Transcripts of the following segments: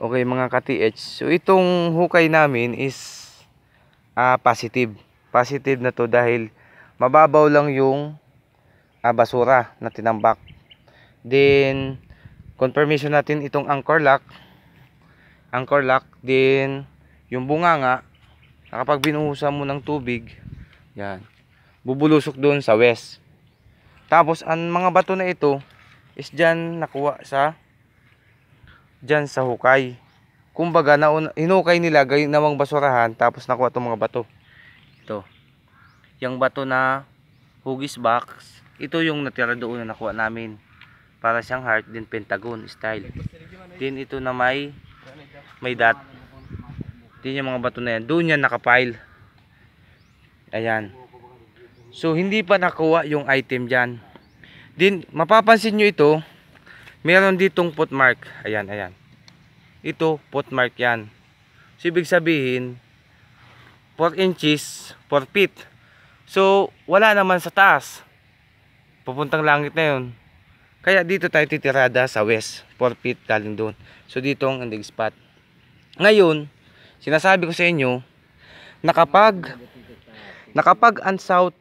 Okay mga ka-TH. So itong hukay namin is uh, positive. Positive na to dahil mababaw lang yung uh, basura na tinambak. Then confirmation natin itong anchor lock. Anchor lock din yung bunganga Kapag binuhusan mo ng tubig yan bubulusok doon sa west. Tapos ang mga bato na ito is diyan nakuha sa dyan sa hukay. Kumbaga, nauna, hinukay nila ginawang basurahan tapos nakuha itong mga bato. Ito. Yung bato na hugis box, ito yung natira doon na nakuha namin. Para siyang heart din pentagon style. Din ito na may may dot. Din yung mga bato na yan. Doon yan nakapile. Ayan. So, hindi pa nakuha yung item dyan. Din, mapapansin nyo ito, meron ditong footmark ayan ayan ito footmark yan so ibig sabihin 4 inches 4 feet so wala naman sa taas pupuntang langit na yun kaya dito tayo titirada sa west 4 feet galing doon so dito ang ending spot ngayon sinasabi ko sa inyo nakapag nakapag na south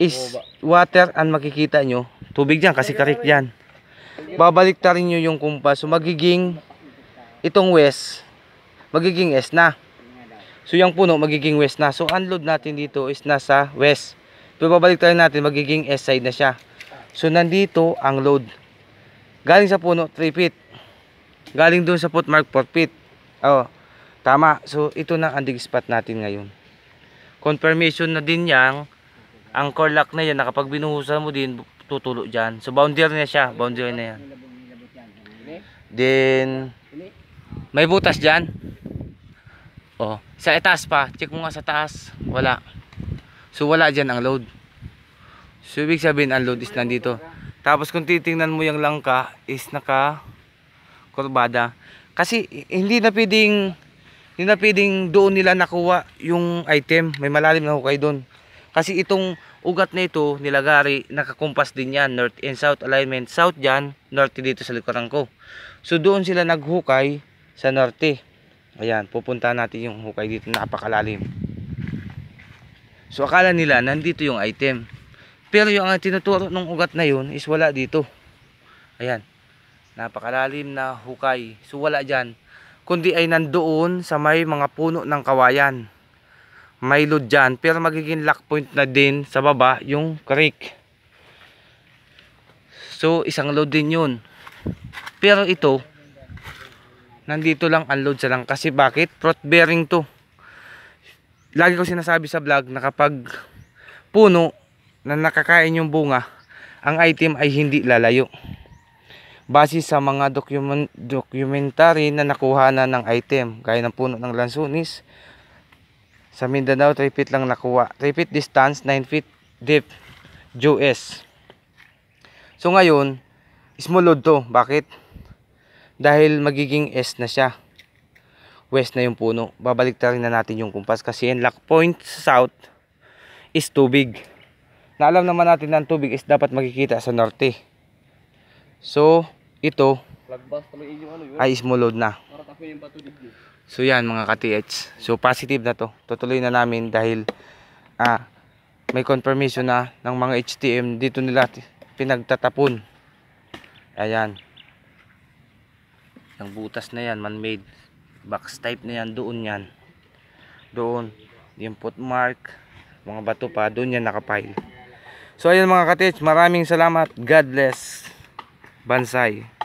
is water ang makikita nyo tubig dyan kasi karik dyan babaliktarin nyo yung kumpas. So, magiging itong west, magiging S na. So, yung puno, magiging west na. So, unload natin dito is nasa west. Pero babaliktarin natin, magiging S side na siya. So, nandito ang load. Galing sa puno, 3 feet. Galing dun sa footmark, 4 feet. Oh, tama. So, ito na ang dig spot natin ngayon. Confirmation na din yang ang core lock na yan, nakapag binuhusan mo din, tutulo dyan. So, boundary na siya. Boundary na yan. Then, may butas dyan. Oh, sa itaas pa. Check mo nga sa taas. Wala. So, wala dyan ang load. So, ibig sabihin, ang load is nandito. Tapos, kung titingnan mo yung langka, is naka kurbada. Kasi, hindi na pwedeng hindi na pwedeng doon nila nakuha yung item. May malalim na hukay doon. Kasi itong ugat na ito nilagari nakakumpas din yan north and south alignment south dyan north dito sa likuran ko so doon sila naghukay sa norte ayan pupunta natin yung hukay dito napakalalim so akala nila nandito yung item pero yung ang tinuturo ng ugat na yun is wala dito ayan napakalalim na hukay so wala dyan kundi ay nandoon sa may mga puno ng kawayan may load dyan pero magiging lock point na din sa baba yung creek so isang load din yun pero ito nandito lang unload sa lang kasi bakit front bearing to lagi ko sinasabi sa vlog na kapag puno na nakakain yung bunga ang item ay hindi lalayo base sa mga document, documentary na nakuha na ng item gaya ng puno ng lansunis sa Mindanao, 3 feet lang nakuha. 3 feet distance, 9 feet deep. US. So ngayon, small load to. Bakit? Dahil magiging S na siya. West na yung puno. Babaliktarin na natin yung kumpas kasi yung lock point sa south is tubig. Na alam naman natin na ang tubig is dapat makikita sa norte. So, ito ano ay small load na. So yan mga ka-TH. So positive na to. Tutuloy na namin dahil ah, may confirmation na ng mga HTM dito nila pinagtatapon. Ayan. Yung butas na yan, man-made. Box type na yan, doon yan. Doon, yung footmark, mga bato pa, doon yan nakapile. So ayan mga ka-TH, maraming salamat. God bless. Bansay.